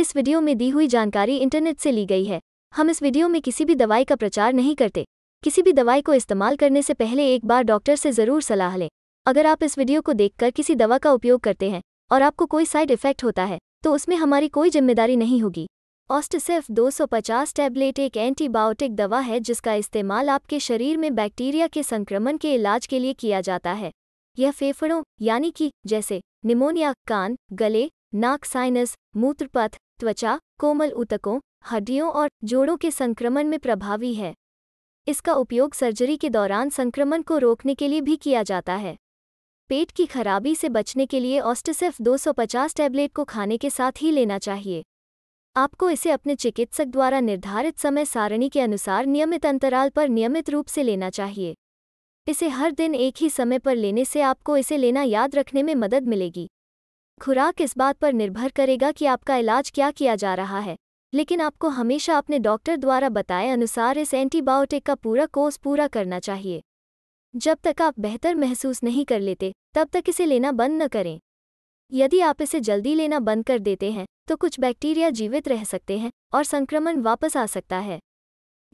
इस वीडियो में दी हुई जानकारी इंटरनेट से ली गई है हम इस वीडियो में किसी भी दवाई का प्रचार नहीं करते किसी भी दवाई को इस्तेमाल करने से पहले एक बार डॉक्टर से ज़रूर सलाह लें अगर आप इस वीडियो को देखकर किसी दवा का उपयोग करते हैं और आपको कोई साइड इफेक्ट होता है तो उसमें हमारी कोई जिम्मेदारी नहीं होगी ऑस्टसेफ 250 टैबलेट एक एंटीबायोटिक दवा है जिसका इस्तेमाल आपके शरीर में बैक्टीरिया के संक्रमण के इलाज के लिए किया जाता है यह फेफड़ों यानी कि जैसे निमोनिया कान गले नाक साइनस मूत्रपथ त्वचा कोमल ऊतकों हड्डियों और जोड़ों के संक्रमण में प्रभावी है इसका उपयोग सर्जरी के दौरान संक्रमण को रोकने के लिए भी किया जाता है पेट की खराबी से बचने के लिए ऑस्टिसेफ 250 टैबलेट को खाने के साथ ही लेना चाहिए आपको इसे अपने चिकित्सक द्वारा निर्धारित समय सारणी के अनुसार नियमित अंतराल पर नियमित रूप से लेना चाहिए इसे हर दिन एक ही समय पर लेने से आपको इसे लेना याद रखने में मदद मिलेगी खुराक इस बात पर निर्भर करेगा कि आपका इलाज क्या किया जा रहा है लेकिन आपको हमेशा अपने डॉक्टर द्वारा बताए अनुसार इस एंटीबायोटिक का पूरा कोर्स पूरा करना चाहिए जब तक आप बेहतर महसूस नहीं कर लेते तब तक इसे लेना बंद न करें यदि आप इसे जल्दी लेना बंद कर देते हैं तो कुछ बैक्टीरिया जीवित रह सकते हैं और संक्रमण वापस आ सकता है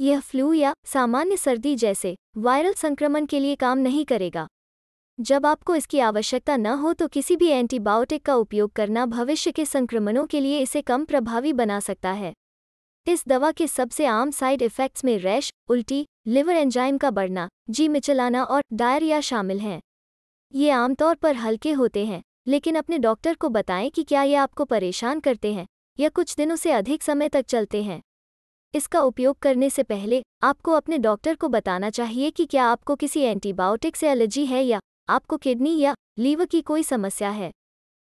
यह फ्लू या सामान्य सर्दी जैसे वायरल संक्रमण के लिए काम नहीं करेगा जब आपको इसकी आवश्यकता न हो तो किसी भी एंटीबायोटिक का उपयोग करना भविष्य के संक्रमणों के लिए इसे कम प्रभावी बना सकता है इस दवा के सबसे आम साइड इफ़ेक्ट्स में रैश उल्टी लिवर एंजाइम का बढ़ना जी मिचलाना और डायरिया शामिल हैं ये आमतौर पर हल्के होते हैं लेकिन अपने डॉक्टर को बताएं कि क्या ये आपको परेशान करते हैं या कुछ दिनों से अधिक समय तक चलते हैं इसका उपयोग करने से पहले आपको अपने डॉक्टर को बताना चाहिए कि क्या आपको किसी एंटीबायोटिक से एलर्जी है या आपको किडनी या लीवर की कोई समस्या है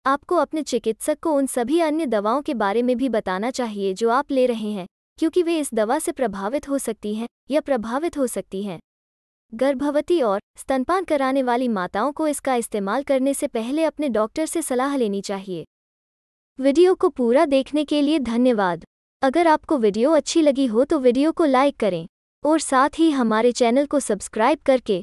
आपको अपने चिकित्सक को उन सभी अन्य दवाओं के बारे में भी बताना चाहिए जो आप ले रहे हैं क्योंकि वे इस दवा से प्रभावित हो सकती हैं या प्रभावित हो सकती हैं गर्भवती और स्तनपान कराने वाली माताओं को इसका इस्तेमाल करने से पहले अपने डॉक्टर से सलाह लेनी चाहिए वीडियो को पूरा देखने के लिए धन्यवाद अगर आपको वीडियो अच्छी लगी हो तो वीडियो को लाइक करें और साथ ही हमारे चैनल को सब्सक्राइब करके